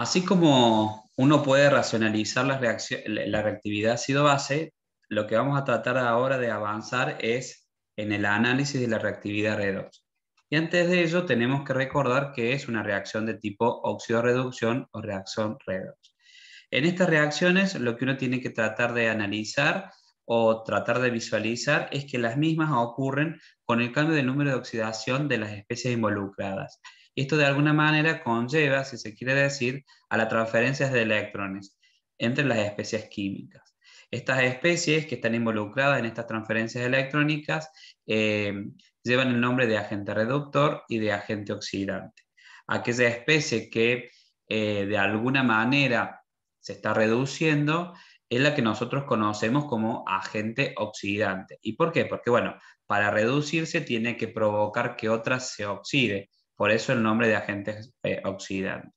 Así como uno puede racionalizar la, reactividad ácido-base, lo que vamos a tratar ahora de avanzar es en el análisis de la reactividad redox. Y antes de ello tenemos que recordar que es una reacción de tipo óxido-reducción o reacción redox. En estas reacciones lo que uno tiene que tratar de analizar o tratar de visualizar es que las mismas ocurren con el cambio del número de oxidación de las especies involucradas. Esto de alguna manera conlleva, si se quiere decir, a las transferencias de electrones entre las especies químicas. Estas especies que están involucradas en estas transferencias electrónicas eh, llevan el nombre de agente reductor y de agente oxidante. Aquella especie que eh, de alguna manera se está reduciendo es la que nosotros conocemos como agente oxidante. ¿Y por qué? Porque, bueno, para reducirse tiene que provocar que otra se oxide. Por eso el nombre de agente eh, oxidante.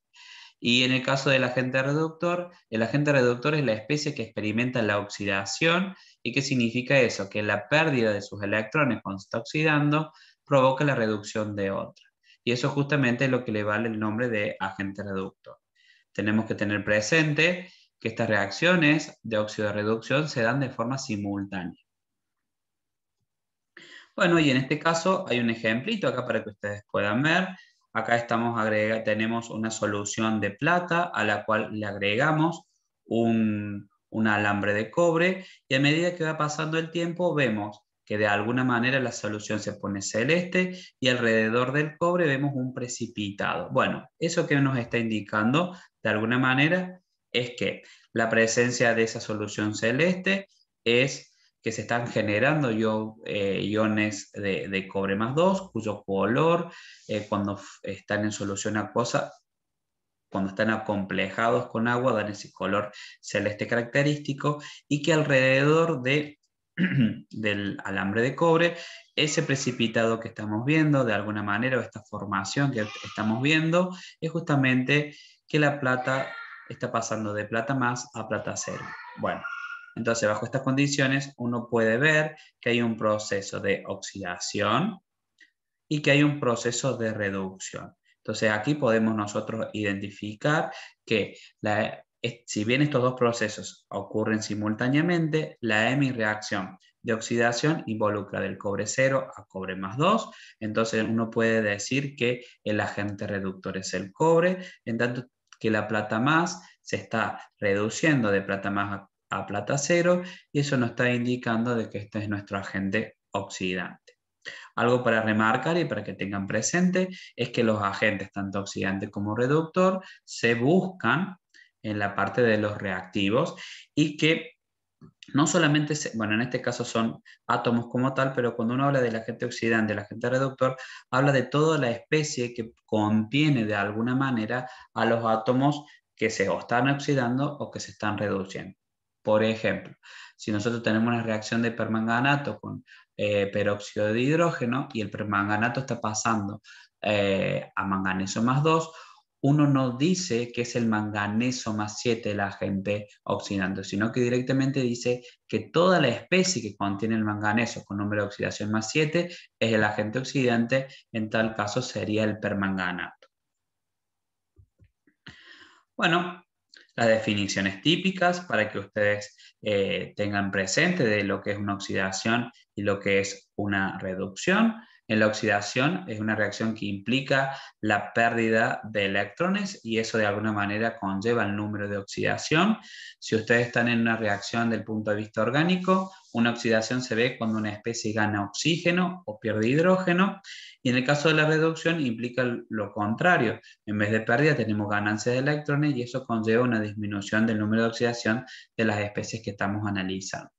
Y en el caso del agente reductor, el agente reductor es la especie que experimenta la oxidación. ¿Y qué significa eso? Que la pérdida de sus electrones cuando se está oxidando provoca la reducción de otra. Y eso justamente es lo que le vale el nombre de agente reductor. Tenemos que tener presente que estas reacciones de óxido-reducción de se dan de forma simultánea. Bueno, y en este caso hay un ejemplito acá para que ustedes puedan ver. Acá estamos agrega, tenemos una solución de plata a la cual le agregamos un, un alambre de cobre y a medida que va pasando el tiempo vemos que de alguna manera la solución se pone celeste y alrededor del cobre vemos un precipitado. Bueno, eso que nos está indicando de alguna manera es que la presencia de esa solución celeste es que se están generando eh, iones de, cobre más 2, cuyo color eh, cuando están en solución acuosa, cuando están acomplejados con agua, dan ese color celeste característico, y que alrededor de, del alambre de cobre, ese precipitado que estamos viendo, de alguna manera, o esta formación que estamos viendo, es justamente que la plata está pasando de plata más a plata cero. Bueno, entonces, bajo estas condiciones, uno puede ver que hay un proceso de oxidación y que hay un proceso de reducción. Entonces, aquí podemos nosotros identificar que e, si bien estos dos procesos ocurren simultáneamente, la e reacción de oxidación involucra del cobre 0 a cobre más 2, entonces uno puede decir que el agente reductor es el cobre, en tanto que la plata más se está reduciendo de plata más a a plata cero y eso nos está indicando de que este es nuestro agente oxidante. Algo para remarcar y para que tengan presente es que los agentes, tanto oxidante como reductor, se buscan en la parte de los reactivos y que no solamente, bueno, en este caso son átomos como tal, pero cuando uno habla del agente oxidante, del agente reductor, habla de toda la especie que contiene de alguna manera a los átomos que se están oxidando o que se están reduciendo. Por ejemplo, si nosotros tenemos una reacción de permanganato con eh, peróxido de hidrógeno y el permanganato está pasando eh, a manganeso más 2, uno no dice que es el manganeso más 7 el agente oxidante, sino que directamente dice que toda la especie que contiene el manganeso con número de oxidación más 7 es el agente oxidante, en tal caso sería el permanganato. Bueno, definiciones típicas para que ustedes eh, tengan presente de lo que es una oxidación y lo que es una reducción. En la oxidación es una reacción que implica la pérdida de electrones y eso de alguna manera conlleva el número de oxidación. Si ustedes están en una reacción del punto de vista orgánico, una oxidación se ve cuando una especie gana oxígeno o pierde hidrógeno y en el caso de la reducción implica lo contrario. En vez de pérdida tenemos ganancias de electrones y eso conlleva una disminución del número de oxidación de las especies que estamos analizando.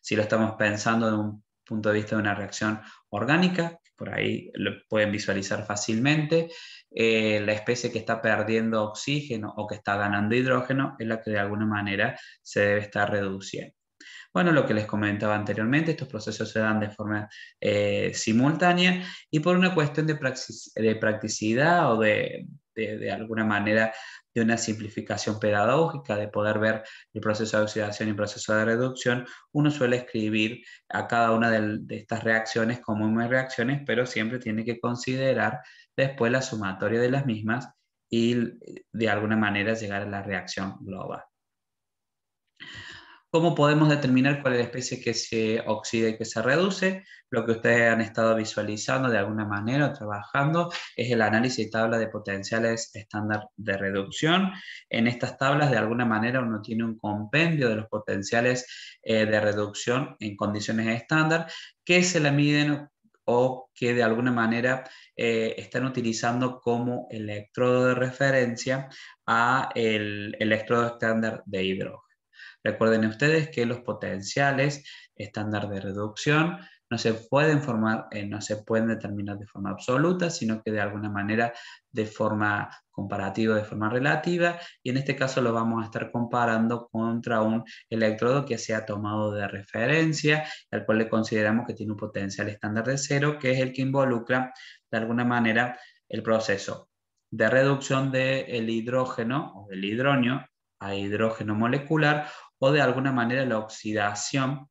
Si lo estamos pensando desde un punto de vista de una reacción orgánica, por ahí lo pueden visualizar fácilmente, eh, la especie que está perdiendo oxígeno o que está ganando hidrógeno es la que de alguna manera se debe estar reduciendo. Bueno, lo que les comentaba anteriormente, estos procesos se dan de forma eh, simultánea y por una cuestión de, practicidad o de, alguna manera de una simplificación pedagógica, de poder ver el proceso de oxidación y el proceso de reducción, uno suele escribir a cada una de, estas reacciones como reacciones, pero siempre tiene que considerar después la sumatoria de las mismas y eh, de alguna manera llegar a la reacción global cómo podemos determinar cuál es la especie que se oxida y que se reduce. Lo que ustedes han estado visualizando de alguna manera o trabajando es el análisis de tabla de potenciales estándar de reducción. En estas tablas, de alguna manera, uno tiene un compendio de los potenciales eh, de reducción en condiciones estándar que se la miden o que de alguna manera eh, están utilizando como electrodo de referencia a el electrodo estándar de hidrógeno. Recuerden ustedes que los potenciales estándar de reducción no se pueden formar, eh, no se pueden determinar de forma absoluta, sino que de alguna manera de forma comparativa, de forma relativa, y en este caso lo vamos a estar comparando contra un electrodo que se ha tomado de referencia, al cual le consideramos que tiene un potencial estándar de cero, que es el que involucra de alguna manera el proceso de reducción del hidrógeno o del hidróneo a hidrógeno molecular o de alguna manera la oxidación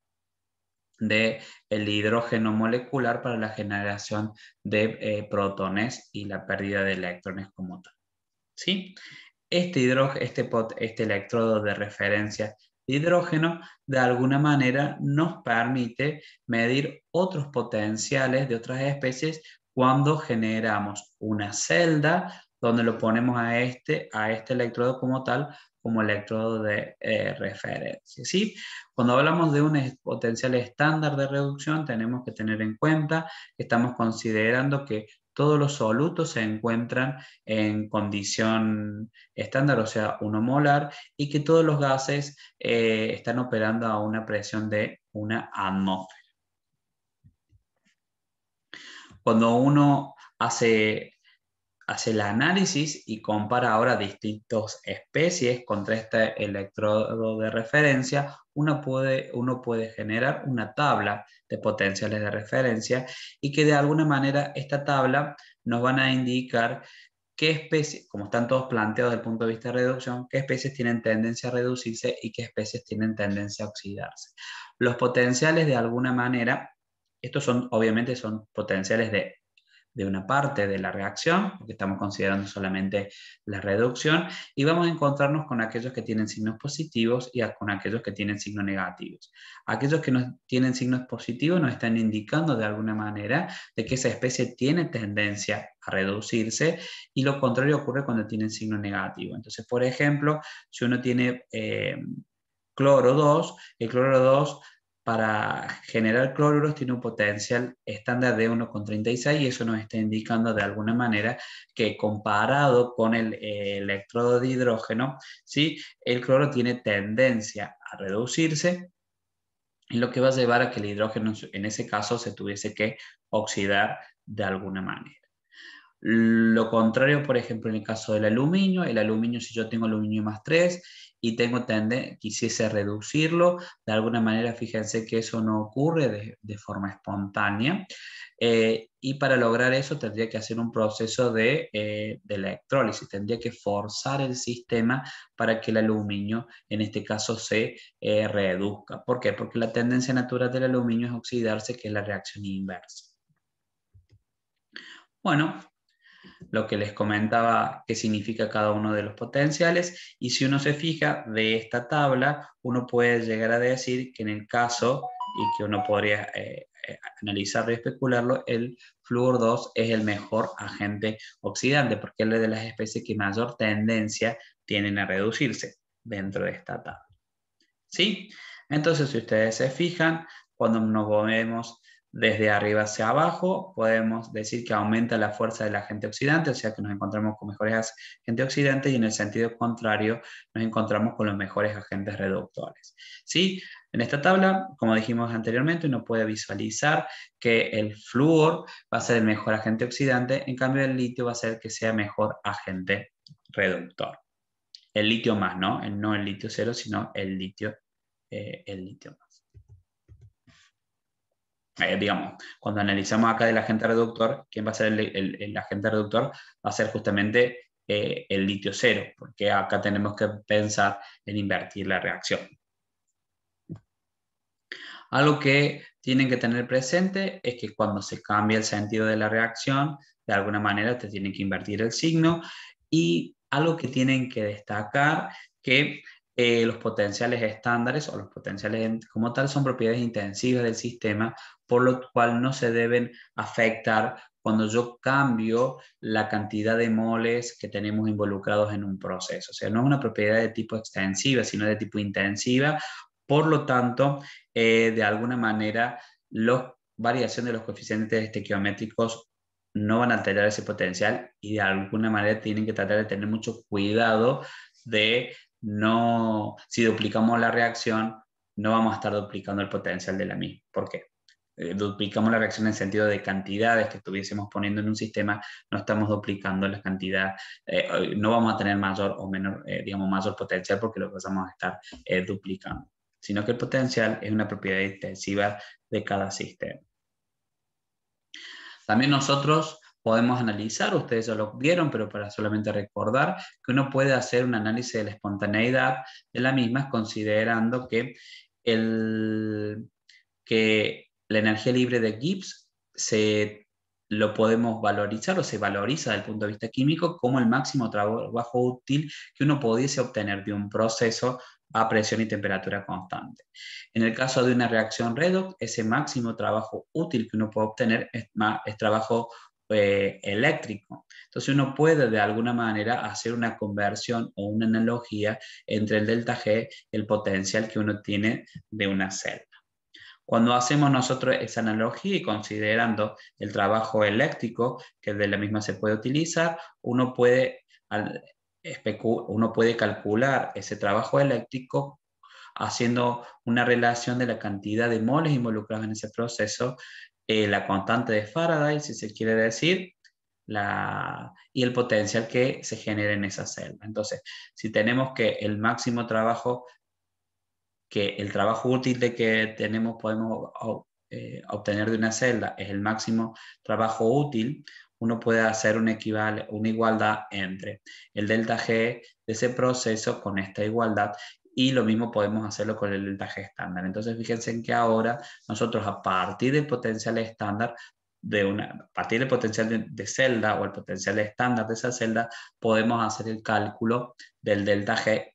del el hidrógeno molecular para la generación de eh, protones y la pérdida de electrones como tal. ¿Sí? Este, este, pot, este electrodo de referencia de hidrógeno de alguna manera nos permite medir otros potenciales de otras especies cuando generamos una celda donde lo ponemos a este, a este electrodo como tal como electrodo de eh, referencia. ¿sí? Cuando hablamos de un potencial estándar de reducción, tenemos que tener en cuenta que estamos considerando que todos los solutos se encuentran en condición estándar, o sea, uno molar, y que todos los gases eh, están operando a una presión de una atmósfera. Cuando uno hace hace el análisis y compara ahora distintas especies contra este electrodo de referencia, uno puede, uno puede generar una tabla de potenciales de referencia y que de alguna manera esta tabla nos van a indicar qué especies, como están todos planteados desde el punto de vista de reducción, qué especies tienen tendencia a reducirse y qué especies tienen tendencia a oxidarse. Los potenciales de alguna manera, estos son obviamente son potenciales de de una parte de la reacción, porque estamos considerando solamente la reducción, y vamos a encontrarnos con aquellos que tienen signos positivos y con aquellos que tienen signos negativos. Aquellos que no tienen signos positivos nos están indicando de alguna manera de que esa especie tiene tendencia a reducirse y lo contrario ocurre cuando tienen signo negativo. Entonces, por ejemplo, si uno tiene eh, cloro 2, el cloro 2 para generar cloruros tiene un potencial estándar de 1,36 y eso nos está indicando de alguna manera que comparado con el eh, electrodo de hidrógeno, ¿sí? el cloro tiene tendencia a reducirse, lo que va a llevar a que el hidrógeno en ese caso se tuviese que oxidar de alguna manera. Lo contrario, por ejemplo, en el caso del aluminio, el aluminio, si yo tengo aluminio más 3 y tengo tendencia quisiese reducirlo. De alguna manera, fíjense que eso no ocurre de, forma espontánea. Eh, y para lograr eso tendría que hacer un proceso eh, de, electrólisis, tendría que forzar el sistema para que el aluminio, en este caso, se eh, reduzca. ¿Por qué? Porque la tendencia natural del aluminio es oxidarse, que es la reacción inversa. Bueno, lo que les comentaba qué significa cada uno de los potenciales y si uno se fija de esta tabla, uno puede llegar a decir que en el caso, y que uno podría eh, eh, analizarlo y especularlo, el fluor 2 es el mejor agente oxidante porque es de las especies que mayor tendencia tienen a reducirse dentro de esta tabla. ¿Sí? Entonces, si ustedes se fijan, cuando nos movemos desde arriba hacia abajo, podemos decir que aumenta la fuerza del agente oxidante, o sea que nos encontramos con mejores agentes oxidantes y en el sentido contrario nos encontramos con los mejores agentes reductores. ¿Sí? En esta tabla, como dijimos anteriormente, uno puede visualizar que el flúor va a ser el mejor agente oxidante, en cambio el litio va a ser que sea mejor agente reductor. El litio más, ¿no? No el litio cero, sino el litio, eh, el litio más. Eh, digamos, cuando analizamos acá el agente reductor, ¿quién va a ser el, agente reductor? Va a ser justamente eh, el litio cero, porque acá tenemos que pensar en invertir la reacción. Algo que tienen que tener presente es que cuando se cambia el sentido de la reacción, de alguna manera te tienen que invertir el signo y algo que tienen que destacar que eh, los potenciales estándares o los potenciales como tal son propiedades intensivas del sistema, por lo cual no se deben afectar cuando yo cambio la cantidad de moles que tenemos involucrados en un proceso. O sea, no es una propiedad de tipo extensiva, sino de tipo intensiva. Por lo tanto, eh, de alguna manera, la variación de los coeficientes estequiométricos no van a alterar ese potencial y de alguna manera tienen que tratar de tener mucho cuidado de no, si duplicamos la reacción, no vamos a estar duplicando el potencial de la misma. ¿Por qué? Eh, duplicamos la reacción en sentido de cantidades que estuviésemos poniendo en un sistema, no estamos duplicando la cantidad, eh, eh, no vamos a tener mayor o menor, digamos, mayor potencial porque lo vamos a estar duplicando, sino que el potencial es una propiedad intensiva de cada sistema. También nosotros podemos analizar, ustedes ya lo vieron, pero para solamente recordar que uno puede hacer un análisis de la espontaneidad de la misma considerando que, el, que la energía libre de Gibbs se lo podemos valorizar o se valoriza desde el punto de vista químico como el máximo trabajo útil que uno pudiese obtener de un proceso a presión y temperatura constante. En el caso de una reacción redox, ese máximo trabajo útil que uno puede obtener es, más, es trabajo eh, eléctrico. Entonces uno puede de alguna manera hacer una conversión o una analogía entre el delta G y el potencial que uno tiene de una celda. Cuando hacemos nosotros esa analogía y considerando el trabajo eléctrico que de la misma se puede utilizar, uno puede, uno puede calcular ese trabajo eléctrico haciendo una relación de la cantidad de moles involucrados en ese proceso eh, la constante de Faraday, si se quiere decir, la, y el potencial que se genera en esa celda. Entonces, si tenemos que el máximo trabajo, que el trabajo útil de que tenemos podemos eh, obtener de una celda es el máximo trabajo útil, uno puede hacer un una igualdad entre el delta G de ese proceso con esta igualdad y lo mismo podemos hacerlo con el G estándar. Entonces, fíjense en que ahora nosotros a partir del potencial estándar de una, a partir del potencial de, celda o el potencial estándar de esa celda, podemos hacer el cálculo del delta G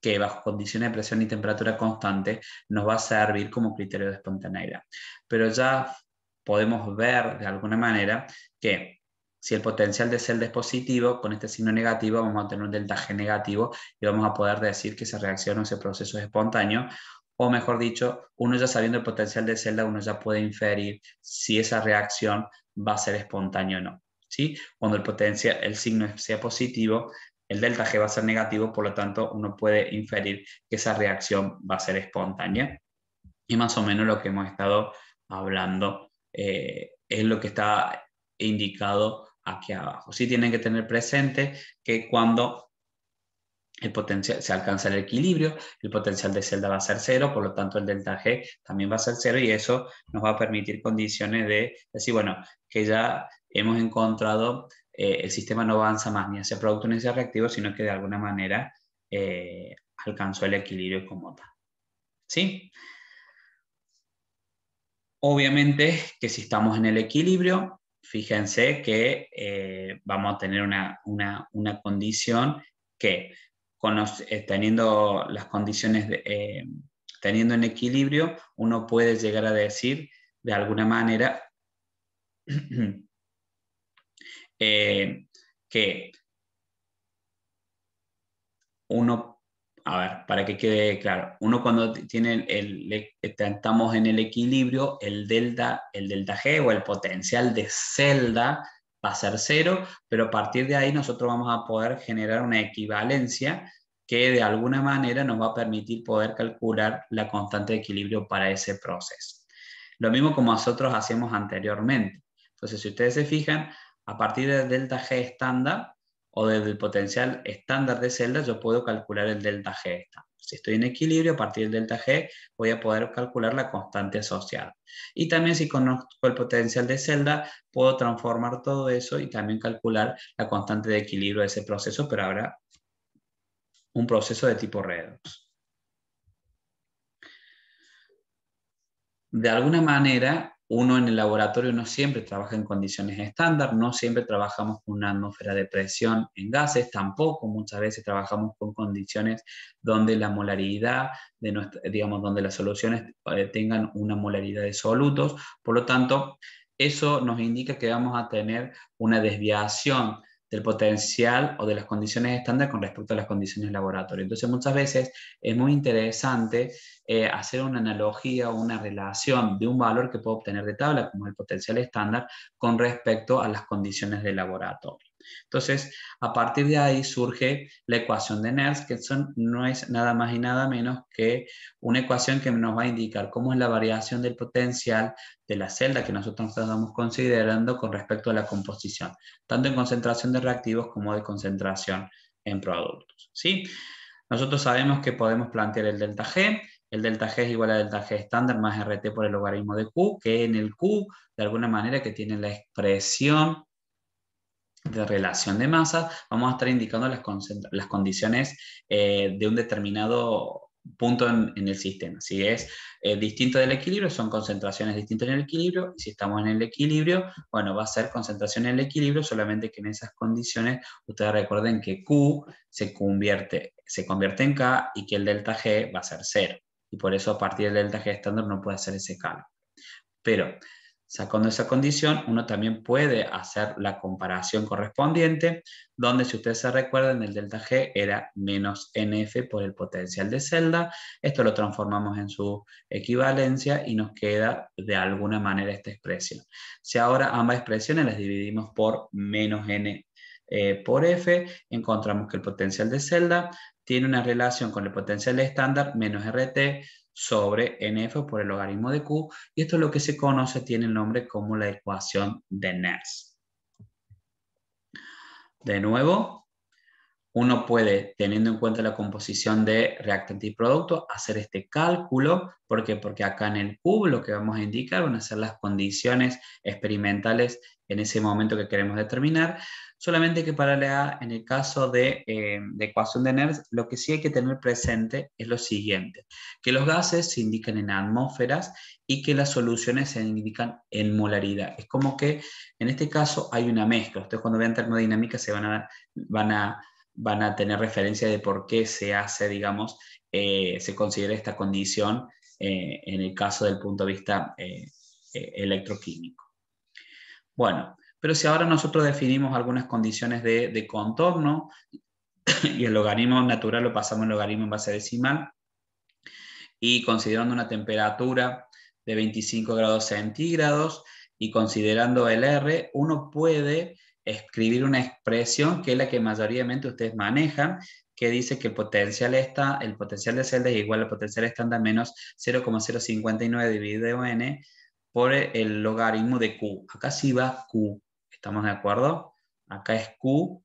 que bajo condiciones de presión y temperatura constante nos va a servir como criterio de espontaneidad. Pero ya podemos ver de alguna manera que si el potencial de celda es positivo, con este signo negativo vamos a tener un delta G negativo y vamos a poder decir que esa reacción o ese proceso es espontáneo. O mejor dicho, uno ya sabiendo el potencial de celda, uno ya puede inferir si esa reacción va a ser espontánea o no. ¿sí? Cuando el, potencial, el signo sea positivo, el delta G va a ser negativo, por lo tanto uno puede inferir que esa reacción va a ser espontánea. Y más o menos lo que hemos estado hablando eh, es lo que está indicado aquí abajo. Sí tienen que tener presente que cuando el potencial, se alcanza el equilibrio, el potencial de celda va a ser cero, por lo tanto el delta G también va a ser cero y eso nos va a permitir condiciones de decir, bueno, que ya hemos encontrado, eh, el sistema no avanza más ni hacia producto ni hacia reactivo, sino que de alguna manera eh, alcanzó el equilibrio como tal. ¿Sí? Obviamente que si estamos en el equilibrio, fíjense que eh, vamos a tener una, condición que eh, teniendo las condiciones, de, eh, teniendo en equilibrio, uno puede llegar a decir de alguna manera que uno a ver, para que quede claro, uno cuando tiene el, estamos en el equilibrio, el delta, el delta G o el potencial de celda va a ser cero, pero a partir de ahí nosotros vamos a poder generar una equivalencia que de alguna manera nos va a permitir poder calcular la constante de equilibrio para ese proceso. Lo mismo como nosotros hacemos anteriormente. Entonces, si ustedes se fijan, a partir del delta G estándar, o desde el potencial estándar de celda, yo puedo calcular el delta G Si estoy en equilibrio, a partir del delta G voy a poder calcular la constante asociada. Y también si conozco el potencial de celda, puedo transformar todo eso y también calcular la constante de equilibrio de ese proceso, pero habrá un proceso de tipo redox. De alguna manera, uno en el laboratorio no siempre trabaja en condiciones estándar, no siempre trabajamos con una atmósfera de presión en gases, tampoco muchas veces trabajamos con condiciones donde la molaridad, de nuestra, digamos, donde las soluciones eh, tengan una molaridad de solutos, por lo tanto, eso nos indica que vamos a tener una desviación del potencial o de las condiciones estándar con respecto a las condiciones laboratorio. Entonces, muchas veces es muy interesante eh, hacer una analogía o una relación de un valor que puedo obtener de tabla, como el potencial estándar, con respecto a las condiciones de laboratorio. Entonces, a partir de ahí surge la ecuación de Nernst, que no es nada más y nada menos que una ecuación que nos va a indicar cómo es la variación del potencial de la celda que nosotros estamos considerando con respecto a la composición, tanto en concentración de reactivos como de concentración en productos. ¿sí? Nosotros sabemos que podemos plantear el delta G, el delta G es igual a delta G estándar más RT por el logaritmo de Q, que en el Q, de alguna manera, que tiene la expresión de relación de masa, vamos a estar indicando las, las condiciones eh, de un determinado punto en, el sistema. Si es eh, distinto del equilibrio, son concentraciones distintas en el equilibrio, y si estamos en el equilibrio, bueno, va a ser concentración en el equilibrio, solamente que en esas condiciones ustedes recuerden que Q se convierte, se convierte en K y que el delta G va a ser cero. Y por eso a partir del delta G estándar no puede hacer ese cálculo. Pero Sacando esa condición, uno también puede hacer la comparación correspondiente, donde si ustedes se recuerdan, el delta G era menos NF por el potencial de celda. Esto lo transformamos en su equivalencia y nos queda de alguna manera esta expresión. Si ahora ambas expresiones las dividimos por menos N eh, por F, encontramos que el potencial de celda tiene una relación con el potencial estándar menos RT sobre NF por el logaritmo de Q, y esto es lo que se conoce, tiene el nombre como la ecuación de NERS. De nuevo, uno puede, teniendo en cuenta la composición de reactante y producto, hacer este cálculo, ¿por qué? Porque acá en el Q lo que vamos a indicar van a ser las condiciones experimentales en ese momento que queremos determinar, solamente que para la, en el caso de, eh, de ecuación de NERS, lo que sí hay que tener presente es lo siguiente, que los gases se indican en atmósferas y que las soluciones se indican en molaridad. Es como que en este caso hay una mezcla. Ustedes cuando vean termodinámica se van a, van a, van a tener referencia de por qué se hace, digamos, eh, se considera esta condición eh, en el caso del punto de vista electroquímico. Bueno, pero si ahora nosotros definimos algunas condiciones de, contorno y el logaritmo natural lo pasamos al logaritmo en base decimal y considerando una temperatura de 25 grados centígrados y considerando el R, uno puede escribir una expresión que es la que mayoritariamente ustedes manejan, que dice que el potencial, está, el potencial de celda es igual al potencial estándar menos 0,059 dividido n, por el logaritmo de Q. Acá sí va Q, ¿estamos de acuerdo? Acá es Q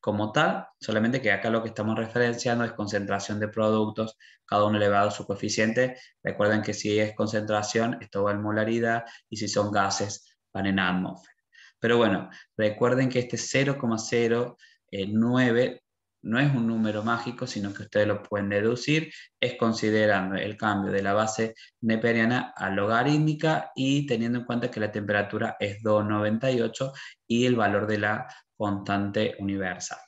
como tal, solamente que acá lo que estamos referenciando es concentración de productos, cada uno elevado a su coeficiente. Recuerden que si es concentración, esto va en molaridad, y si son gases, van en atmósfera. Pero bueno, recuerden que este 0,09 no es un número mágico, sino que ustedes lo pueden deducir, es considerando el cambio de la base neperiana a logarítmica y teniendo en cuenta que la temperatura es 2,98 y el valor de la constante universal.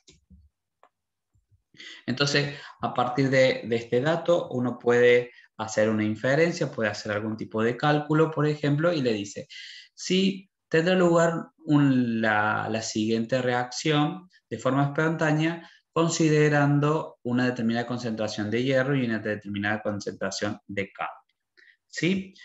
Entonces, a partir de, este dato, uno puede hacer una inferencia, puede hacer algún tipo de cálculo, por ejemplo, y le dice, si tendrá lugar la siguiente reacción de forma espontánea, considerando una determinada concentración de hierro y una determinada concentración de cadmio. ¿Sí?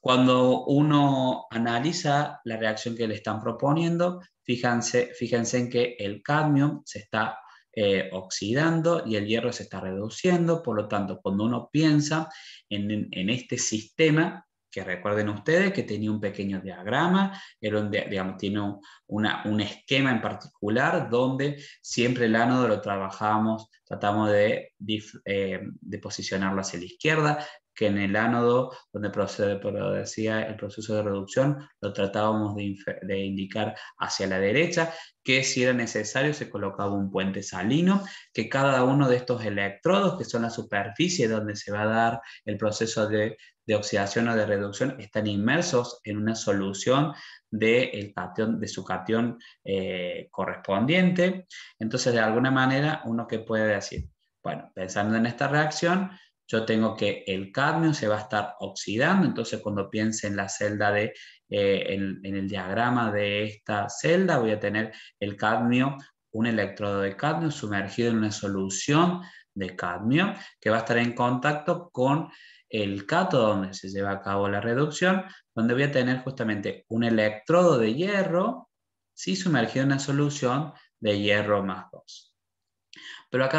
Cuando uno analiza la reacción que le están proponiendo, fíjense, fíjense en que el cadmio se está eh, oxidando y el hierro se está reduciendo, por lo tanto, cuando uno piensa en, en este sistema, que recuerden ustedes que tenía un pequeño diagrama, digamos, tiene una, un, esquema en particular donde siempre el ánodo lo trabajamos, tratamos eh, de posicionarlo hacia la izquierda, que en el ánodo, donde procede, decía el proceso de reducción, lo tratábamos de, indicar hacia la derecha, que si era necesario se colocaba un puente salino, que cada uno de estos electrodos, que son la superficie donde se va a dar el proceso de, oxidación o de reducción, están inmersos en una solución de, de su cation eh, correspondiente. Entonces, de alguna manera, uno que puede decir, bueno, pensando en esta reacción, yo tengo que el cadmio se va a estar oxidando, entonces cuando piense en la celda de, eh, en, el diagrama de esta celda, voy a tener el cadmio, un electrodo de cadmio sumergido en una solución de cadmio que va a estar en contacto con el cátodo donde se lleva a cabo la reducción, donde voy a tener justamente un electrodo de hierro, sumergido en una solución de hierro más 2. Pero acá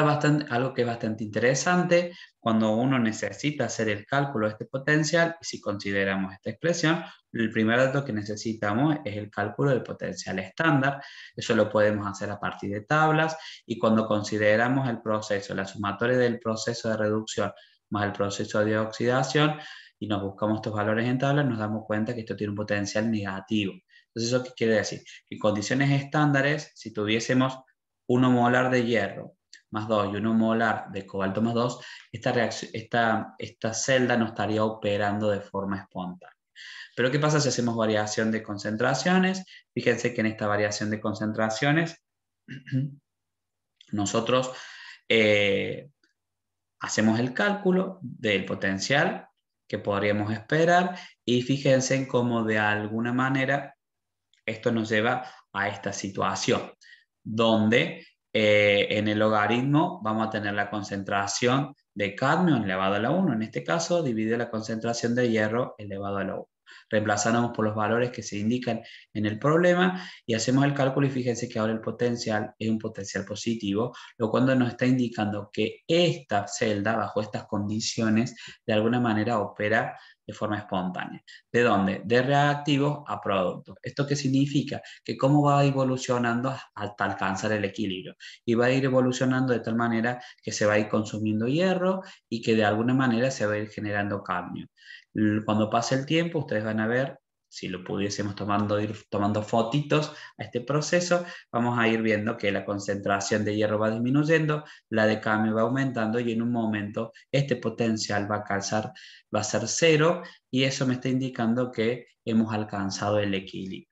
algo que es bastante interesante, cuando uno necesita hacer el cálculo de este potencial, y si consideramos esta expresión, el primer dato que necesitamos es el cálculo del potencial estándar. Eso lo podemos hacer a partir de tablas y cuando consideramos el proceso, la sumatoria del proceso de reducción más el proceso de oxidación y nos buscamos estos valores en tablas, nos damos cuenta que esto tiene un potencial negativo. Entonces, ¿eso qué quiere decir? Que en condiciones estándares, si tuviésemos 1 molar de hierro más 2 y 1 molar de cobalto más 2, esta, esta, esta celda no estaría operando de forma espontánea. Pero ¿qué pasa si hacemos variación de concentraciones? Fíjense que en esta variación de concentraciones nosotros eh, hacemos el cálculo del potencial que podríamos esperar y fíjense en cómo de alguna manera esto nos lleva a esta situación donde eh, en el logaritmo vamos a tener la concentración de cadmio elevado a la 1. En este caso, divide la concentración de hierro elevado a la 1. Reemplazamos por los valores que se indican en el problema y hacemos el cálculo y fíjense que ahora el potencial es un potencial positivo, lo cual nos está indicando que esta celda, bajo estas condiciones, de alguna manera opera de forma espontánea. ¿De dónde? De reactivos a productos. ¿Esto qué significa? Que cómo va evolucionando hasta alcanzar el equilibrio. Y va a ir evolucionando de tal manera que se va a ir consumiendo hierro y que de alguna manera se va a ir generando cambio. Cuando pase el tiempo, ustedes van a ver si lo pudiésemos tomando, ir tomando fotitos a este proceso, vamos a ir viendo que la concentración de hierro va disminuyendo, la de cambio va aumentando y en un momento este potencial va a calzar, va a ser cero y eso me está indicando que hemos alcanzado el equilibrio.